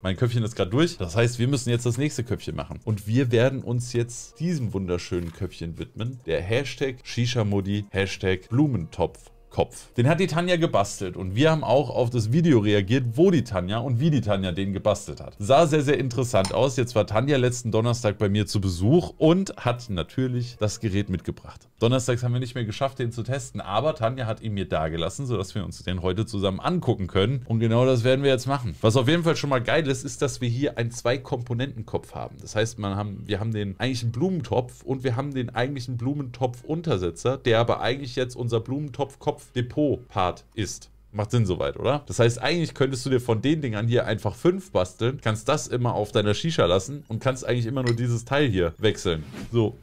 Mein Köpfchen ist gerade durch. Das heißt, wir müssen jetzt das nächste Köpfchen machen. Und wir werden uns jetzt diesem wunderschönen Köpfchen widmen. Der Hashtag Shisha Modi, Hashtag Blumentopf. Kopf. Den hat die Tanja gebastelt und wir haben auch auf das Video reagiert, wo die Tanja und wie die Tanja den gebastelt hat. Sah sehr, sehr interessant aus. Jetzt war Tanja letzten Donnerstag bei mir zu Besuch und hat natürlich das Gerät mitgebracht. Donnerstags haben wir nicht mehr geschafft, den zu testen, aber Tanja hat ihn mir dagelassen, sodass wir uns den heute zusammen angucken können. Und genau das werden wir jetzt machen. Was auf jeden Fall schon mal geil ist, ist, dass wir hier einen Zwei-Komponenten-Kopf haben. Das heißt, man haben, wir haben den eigentlichen Blumentopf und wir haben den eigentlichen Blumentopf-Untersetzer, der aber eigentlich jetzt unser Blumentopf-Kopf Kopf-Depot-Part ist. Macht Sinn soweit, oder? Das heißt, eigentlich könntest du dir von den Dingern hier einfach fünf basteln, kannst das immer auf deiner Shisha lassen und kannst eigentlich immer nur dieses Teil hier wechseln. So,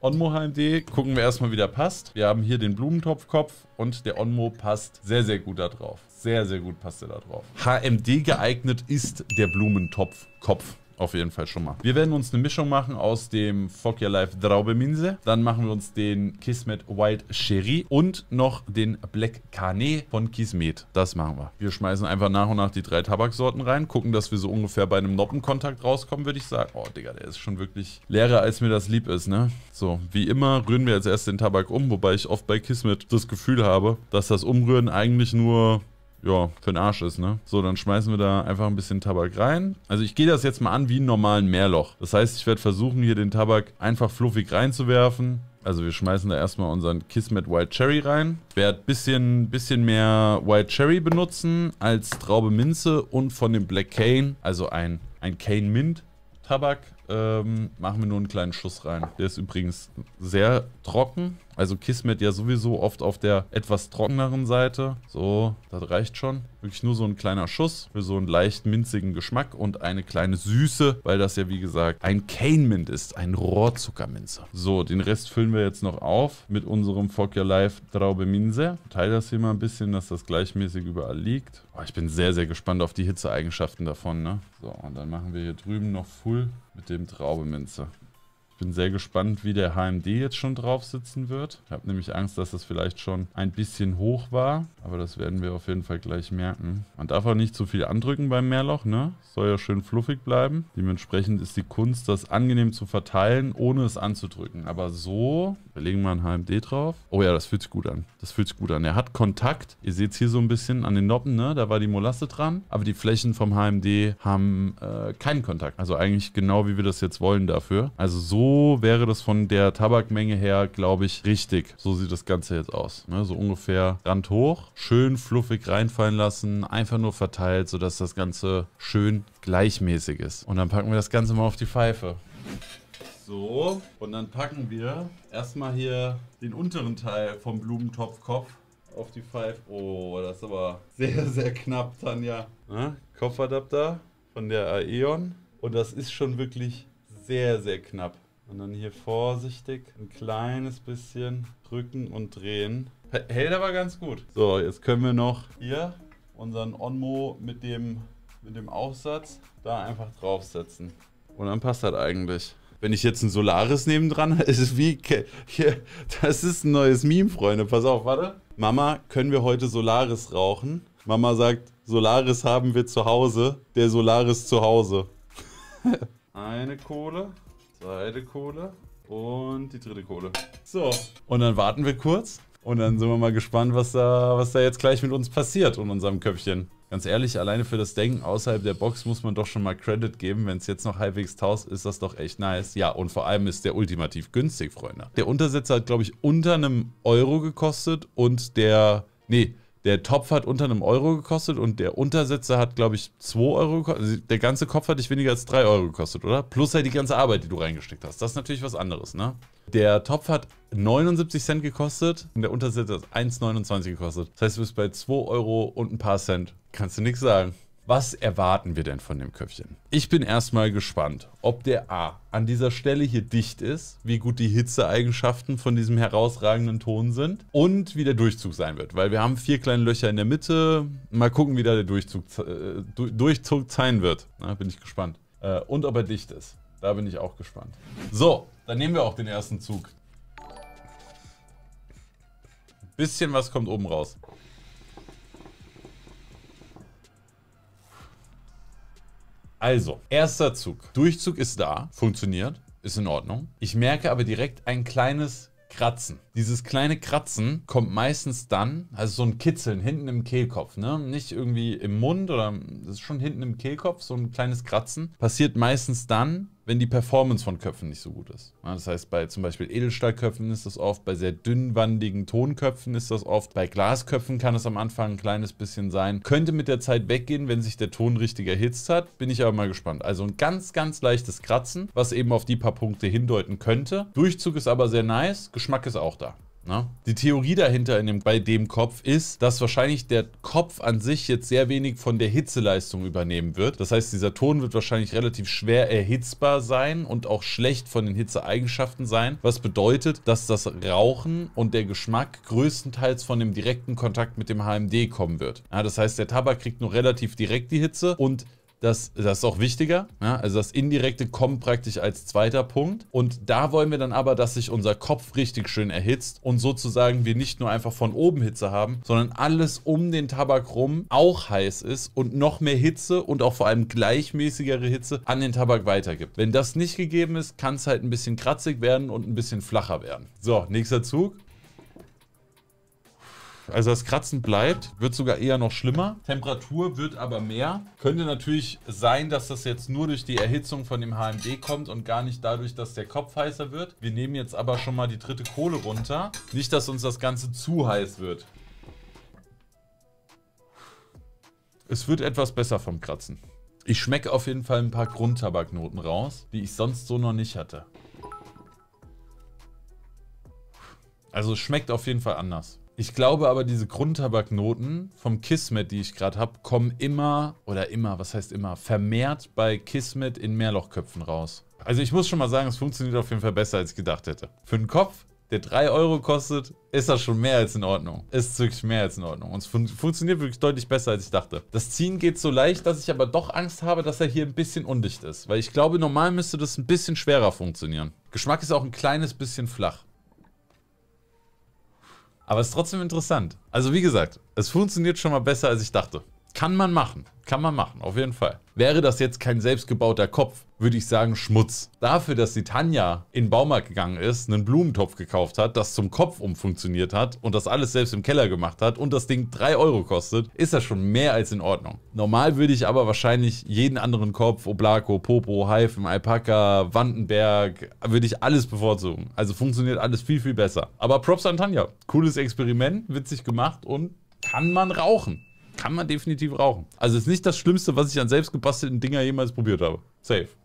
Onmo HMD. Gucken wir erstmal, wie der passt. Wir haben hier den Blumentopfkopf und der Onmo passt sehr, sehr gut da drauf. Sehr, sehr gut passt er da drauf. HMD geeignet ist der Blumentopfkopf. Auf jeden Fall schon mal. Wir werden uns eine Mischung machen aus dem Fuck Your Life Draubeminse. Dann machen wir uns den Kismet Wild Sherry und noch den Black Carnet von Kismet. Das machen wir. Wir schmeißen einfach nach und nach die drei Tabaksorten rein, gucken, dass wir so ungefähr bei einem Noppenkontakt rauskommen, würde ich sagen. Oh, Digga, der ist schon wirklich leerer, als mir das lieb ist, ne? So, wie immer rühren wir als erst den Tabak um, wobei ich oft bei Kismet das Gefühl habe, dass das Umrühren eigentlich nur ja, für den Arsch ist, ne? So, dann schmeißen wir da einfach ein bisschen Tabak rein. Also ich gehe das jetzt mal an wie einen normalen Meerloch. Das heißt, ich werde versuchen, hier den Tabak einfach fluffig reinzuwerfen. Also wir schmeißen da erstmal unseren Kismet White Cherry rein. Werde ein bisschen, bisschen mehr White Cherry benutzen als Traube Minze und von dem Black Cane, also ein, ein Cane Mint Tabak, ähm, machen wir nur einen kleinen Schuss rein. Der ist übrigens sehr trocken. Also Kismet ja sowieso oft auf der etwas trockeneren Seite. So, das reicht schon. Wirklich nur so ein kleiner Schuss für so einen leicht minzigen Geschmack und eine kleine Süße, weil das ja wie gesagt ein Cane Mint ist, ein Rohrzuckerminze. So, den Rest füllen wir jetzt noch auf mit unserem Fuck Your Life Traube Minze. Teile das hier mal ein bisschen, dass das gleichmäßig überall liegt. Oh, ich bin sehr, sehr gespannt auf die Hitzeeigenschaften davon, ne? So, und dann machen wir hier drüben noch Full mit dem Traubeminze bin sehr gespannt, wie der HMD jetzt schon drauf sitzen wird. Ich habe nämlich Angst, dass das vielleicht schon ein bisschen hoch war. Aber das werden wir auf jeden Fall gleich merken. Man darf auch nicht zu viel andrücken beim Meerloch, ne? Soll ja schön fluffig bleiben. Dementsprechend ist die Kunst, das angenehm zu verteilen, ohne es anzudrücken. Aber so, wir legen mal ein HMD drauf. Oh ja, das fühlt sich gut an. Das fühlt sich gut an. Er hat Kontakt. Ihr seht es hier so ein bisschen an den Noppen, ne? Da war die Molasse dran. Aber die Flächen vom HMD haben äh, keinen Kontakt. Also eigentlich genau, wie wir das jetzt wollen dafür. Also so wäre das von der Tabakmenge her, glaube ich, richtig. So sieht das Ganze jetzt aus. Ne? So ungefähr Rand hoch, schön fluffig reinfallen lassen, einfach nur verteilt, sodass das Ganze schön gleichmäßig ist. Und dann packen wir das Ganze mal auf die Pfeife. So, und dann packen wir erstmal hier den unteren Teil vom Blumentopfkopf auf die Pfeife. Oh, das ist aber sehr, sehr knapp, Tanja. Ne? Kopfadapter von der Aeon. Und das ist schon wirklich sehr, sehr knapp. Und dann hier vorsichtig ein kleines bisschen drücken und drehen. Hält aber ganz gut. So, jetzt können wir noch hier unseren Onmo mit dem, mit dem Aufsatz da einfach draufsetzen. Und dann passt das eigentlich. Wenn ich jetzt ein Solaris nebendran, ist es wie, das ist ein neues Meme, Freunde. Pass auf, warte. Mama, können wir heute Solaris rauchen? Mama sagt, Solaris haben wir zu Hause, der Solaris zu Hause. Eine Kohle, Zweite Kohle und die dritte Kohle. So, und dann warten wir kurz. Und dann sind wir mal gespannt, was da, was da jetzt gleich mit uns passiert und unserem Köpfchen. Ganz ehrlich, alleine für das Denken außerhalb der Box muss man doch schon mal Credit geben. Wenn es jetzt noch halbwegs taus, ist das doch echt nice. Ja, und vor allem ist der ultimativ günstig, Freunde. Der Untersetzer hat, glaube ich, unter einem Euro gekostet und der... Nee, der Topf hat unter einem Euro gekostet und der Untersetzer hat, glaube ich, 2 Euro gekostet. Also der ganze Kopf hat dich weniger als 3 Euro gekostet, oder? Plus halt die ganze Arbeit, die du reingesteckt hast. Das ist natürlich was anderes, ne? Der Topf hat 79 Cent gekostet und der Untersetzer hat 1,29 gekostet. Das heißt, du bist bei 2 Euro und ein paar Cent. Kannst du nichts sagen. Was erwarten wir denn von dem Köpfchen? Ich bin erstmal gespannt, ob der A an dieser Stelle hier dicht ist, wie gut die Hitzeeigenschaften von diesem herausragenden Ton sind und wie der Durchzug sein wird, weil wir haben vier kleine Löcher in der Mitte. Mal gucken, wie da der Durchzug, äh, Durchzug sein wird. Na, bin ich gespannt. Äh, und ob er dicht ist. Da bin ich auch gespannt. So, dann nehmen wir auch den ersten Zug. Bisschen was kommt oben raus. Also, erster Zug. Durchzug ist da, funktioniert, ist in Ordnung. Ich merke aber direkt ein kleines Kratzen. Dieses kleine Kratzen kommt meistens dann, also so ein Kitzeln hinten im Kehlkopf, ne? Nicht irgendwie im Mund oder das ist schon hinten im Kehlkopf, so ein kleines Kratzen. Passiert meistens dann, wenn die Performance von Köpfen nicht so gut ist. Das heißt, bei zum Beispiel Edelstahlköpfen ist das oft, bei sehr dünnwandigen Tonköpfen ist das oft, bei Glasköpfen kann es am Anfang ein kleines bisschen sein. Könnte mit der Zeit weggehen, wenn sich der Ton richtig erhitzt hat. Bin ich aber mal gespannt. Also ein ganz, ganz leichtes Kratzen, was eben auf die paar Punkte hindeuten könnte. Durchzug ist aber sehr nice, Geschmack ist auch da. Ne? Die Theorie dahinter in dem, bei dem Kopf ist, dass wahrscheinlich der Kopf an sich jetzt sehr wenig von der Hitzeleistung übernehmen wird. Das heißt, dieser Ton wird wahrscheinlich relativ schwer erhitzbar sein und auch schlecht von den Hitzeeigenschaften sein, was bedeutet, dass das Rauchen und der Geschmack größtenteils von dem direkten Kontakt mit dem HMD kommen wird. Ja, das heißt, der Tabak kriegt nur relativ direkt die Hitze und das, das ist auch wichtiger. Ja? Also das Indirekte kommt praktisch als zweiter Punkt. Und da wollen wir dann aber, dass sich unser Kopf richtig schön erhitzt und sozusagen wir nicht nur einfach von oben Hitze haben, sondern alles um den Tabak rum auch heiß ist und noch mehr Hitze und auch vor allem gleichmäßigere Hitze an den Tabak weitergibt. Wenn das nicht gegeben ist, kann es halt ein bisschen kratzig werden und ein bisschen flacher werden. So, nächster Zug. Also das Kratzen bleibt, wird sogar eher noch schlimmer. Temperatur wird aber mehr. Könnte natürlich sein, dass das jetzt nur durch die Erhitzung von dem HMD kommt und gar nicht dadurch, dass der Kopf heißer wird. Wir nehmen jetzt aber schon mal die dritte Kohle runter. Nicht, dass uns das Ganze zu heiß wird. Es wird etwas besser vom Kratzen. Ich schmecke auf jeden Fall ein paar Grundtabaknoten raus, die ich sonst so noch nicht hatte. Also es schmeckt auf jeden Fall anders. Ich glaube aber, diese Grundtabaknoten vom Kismet, die ich gerade habe, kommen immer, oder immer, was heißt immer, vermehrt bei Kismet in Mehrlochköpfen raus. Also ich muss schon mal sagen, es funktioniert auf jeden Fall besser, als ich gedacht hätte. Für einen Kopf, der 3 Euro kostet, ist das schon mehr als in Ordnung. Ist wirklich mehr als in Ordnung. Und es fun funktioniert wirklich deutlich besser, als ich dachte. Das Ziehen geht so leicht, dass ich aber doch Angst habe, dass er hier ein bisschen undicht ist. Weil ich glaube, normal müsste das ein bisschen schwerer funktionieren. Geschmack ist auch ein kleines bisschen flach. Aber es ist trotzdem interessant. Also wie gesagt, es funktioniert schon mal besser, als ich dachte. Kann man machen. Kann man machen, auf jeden Fall. Wäre das jetzt kein selbstgebauter Kopf, würde ich sagen Schmutz. Dafür, dass die Tanja in den Baumarkt gegangen ist, einen Blumentopf gekauft hat, das zum Kopf umfunktioniert hat und das alles selbst im Keller gemacht hat und das Ding 3 Euro kostet, ist das schon mehr als in Ordnung. Normal würde ich aber wahrscheinlich jeden anderen Kopf, Oblako, Popo, Heifen, Alpaka, Wandenberg, würde ich alles bevorzugen. Also funktioniert alles viel, viel besser. Aber Props an Tanja. Cooles Experiment, witzig gemacht und kann man rauchen kann man definitiv rauchen. Also ist nicht das Schlimmste, was ich an selbstgebastelten Dinger jemals probiert habe. Safe.